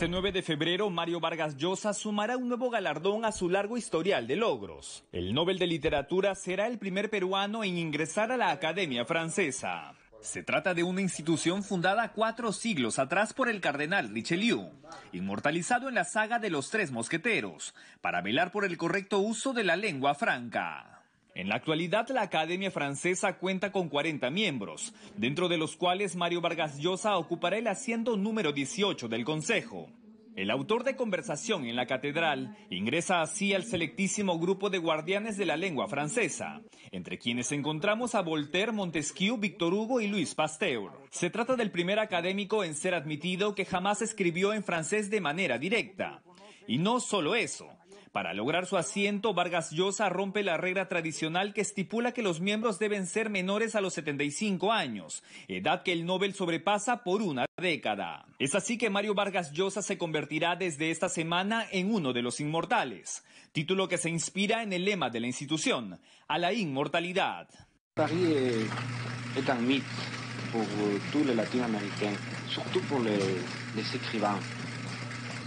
Este 9 de febrero, Mario Vargas Llosa sumará un nuevo galardón a su largo historial de logros. El Nobel de Literatura será el primer peruano en ingresar a la Academia Francesa. Se trata de una institución fundada cuatro siglos atrás por el cardenal Richelieu, inmortalizado en la saga de los Tres Mosqueteros, para velar por el correcto uso de la lengua franca. En la actualidad, la Academia Francesa cuenta con 40 miembros, dentro de los cuales Mario Vargas Llosa ocupará el asiento número 18 del Consejo. El autor de Conversación en la Catedral ingresa así al selectísimo grupo de guardianes de la lengua francesa, entre quienes encontramos a Voltaire, Montesquieu, Víctor Hugo y Luis Pasteur. Se trata del primer académico en ser admitido que jamás escribió en francés de manera directa, y no solo eso. Para lograr su asiento, Vargas Llosa rompe la regla tradicional que estipula que los miembros deben ser menores a los 75 años, edad que el Nobel sobrepasa por una década. Es así que Mario Vargas Llosa se convertirá desde esta semana en uno de los inmortales, título que se inspira en el lema de la institución, a la inmortalidad.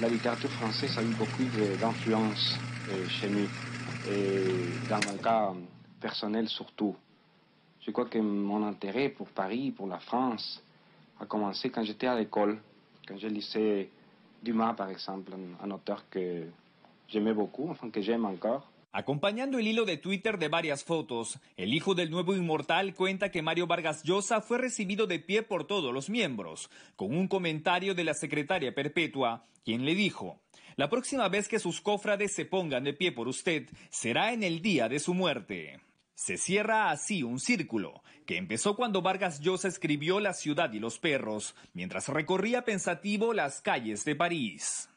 la littérature française a eu beaucoup d'influence euh, chez nous, et dans mon cas personnel surtout. Je crois que mon intérêt pour Paris, pour la France, a commencé quand j'étais à l'école, quand je lisais Dumas par exemple, un, un auteur que j'aimais beaucoup, enfin que j'aime encore. Acompañando el hilo de Twitter de varias fotos, el hijo del nuevo inmortal cuenta que Mario Vargas Llosa fue recibido de pie por todos los miembros, con un comentario de la secretaria perpetua, quien le dijo, La próxima vez que sus cofrades se pongan de pie por usted será en el día de su muerte. Se cierra así un círculo, que empezó cuando Vargas Llosa escribió La ciudad y los perros, mientras recorría pensativo las calles de París.